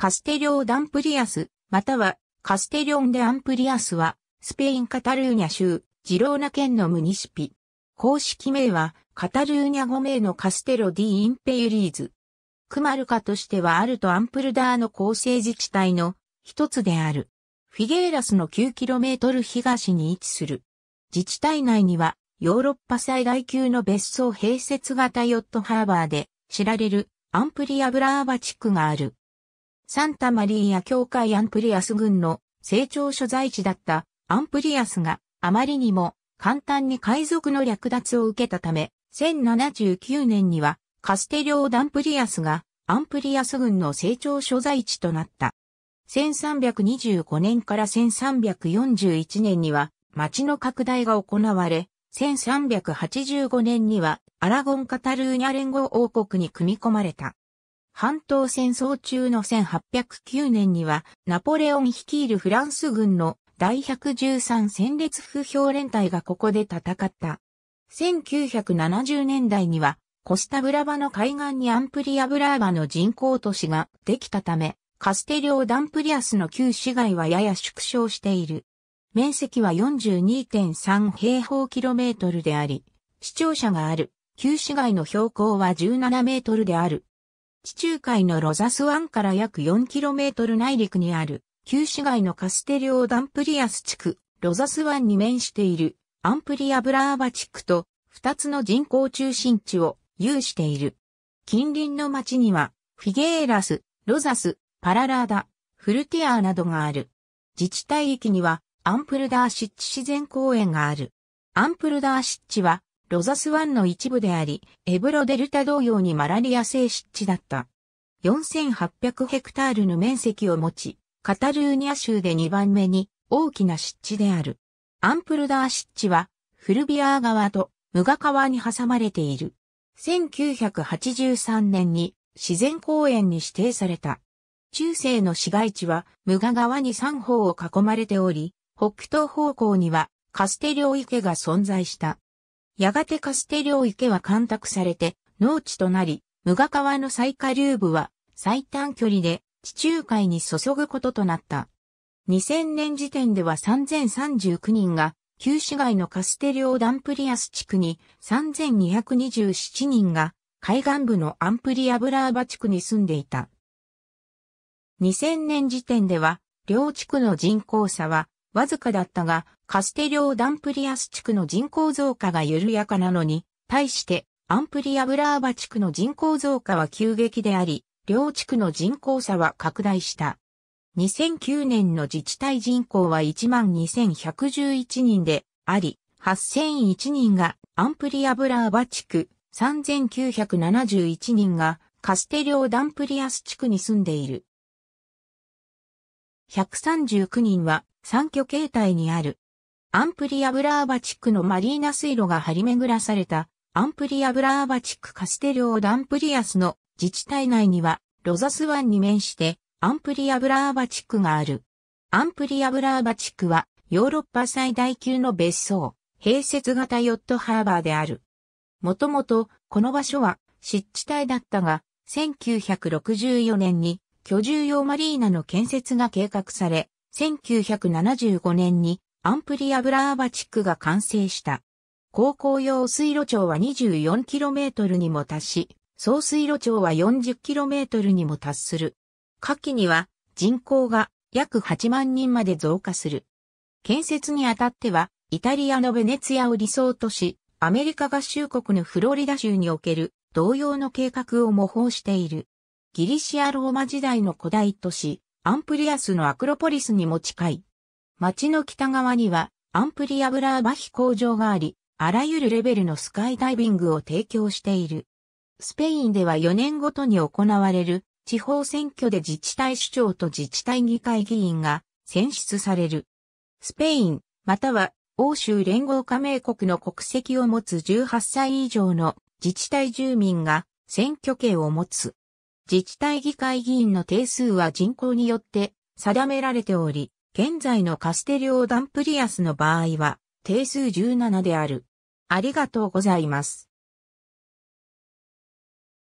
カステリョー・ダンプリアス、またはカステリョン・デ・アンプリアスは、スペイン・カタルーニャ州、ジローナ県のムニシピ。公式名は、カタルーニャ語名のカステロ・ディ・インペユリーズ。クマルカとしてはアルト・アンプルダーの構成自治体の一つである。フィゲーラスの 9km 東に位置する。自治体内には、ヨーロッパ最大級の別荘併設型ヨットハーバーで知られるアンプリアブラーバ地区がある。サンタマリーや教会アンプリアス軍の成長所在地だったアンプリアスがあまりにも簡単に海賊の略奪を受けたため、1079年にはカステリョーダンプリアスがアンプリアス軍の成長所在地となった。1325年から1341年には町の拡大が行われ、1385年にはアラゴンカタルーニャ連合王国に組み込まれた。半島戦争中の1809年には、ナポレオン率いるフランス軍の第113戦列不評連隊がここで戦った。1970年代には、コスタブラバの海岸にアンプリアブラーバの人工都市ができたため、カステリオ・ダンプリアスの旧市街はやや縮小している。面積は42.3平方キロメートルであり、視聴者がある旧市街の標高は17メートルである。地中海のロザス湾から約 4km 内陸にある、旧市街のカステリオ・ダンプリアス地区、ロザス湾に面している、アンプリア・ブラーバ地区と、二つの人口中心地を有している。近隣の町には、フィゲーラス、ロザス、パララーダ、フルティアーなどがある。自治体域には、アンプルダーシッチ自然公園がある。アンプルダーシッチは、ロザス湾の一部であり、エブロデルタ同様にマラリア性湿地だった。4800ヘクタールの面積を持ち、カタルーニャ州で2番目に大きな湿地である。アンプルダー湿地は、フルビアー川とムガ川に挟まれている。1983年に自然公園に指定された。中世の市街地はムガ川に3方を囲まれており、北東方向にはカステリョ池が存在した。やがてカステリョ池は干拓されて農地となり、無ガ川の最下流部は最短距離で地中海に注ぐこととなった。2000年時点では3039人が旧市街のカステリョダンプリアス地区に3227人が海岸部のアンプリアブラーバ地区に住んでいた。2000年時点では両地区の人口差はわずかだったがカステリョー・ダンプリアス地区の人口増加が緩やかなのに、対してアンプリア・ブラーバ地区の人口増加は急激であり、両地区の人口差は拡大した。2009年の自治体人口は12,111人であり、8,001人がアンプリアブラーバ地区、3,971人がカステリョーダンプリアス地区に住んでいる。139人は三居形態にあるアンプリアブラーバ地区のマリーナ水路が張り巡らされた、アンプリアブラーバ地区カステリオ・ダンプリアスの自治体内には、ロザス湾に面して、アンプリアブラーバ地区がある。アンプリアブラーバ地区は、ヨーロッパ最大級の別荘、併設型ヨットハーバーである。もともと、この場所は、湿地帯だったが、1964年に居住用マリーナの建設が計画され、1975年にアンプリアブラーバ地区が完成した。高校用水路長は 24km にも達し、総水路長は 40km にも達する。下記には人口が約8万人まで増加する。建設にあたっては、イタリアのベネツィアを理想とし、アメリカ合衆国のフロリダ州における同様の計画を模倣している。ギリシアローマ時代の古代都市、アンプリアスのアクロポリスにも近い。町の北側にはアンプリアブラーバヒ工場があり、あらゆるレベルのスカイダイビングを提供している。スペインでは4年ごとに行われる地方選挙で自治体首長と自治体議会議員が選出される。スペイン、または欧州連合加盟国の国籍を持つ18歳以上の自治体住民が選挙権を持つ。自治体議会議員の定数は人口によって定められており、現在のカステリオ・ダンプリアスの場合は、定数17である。ありがとうございます。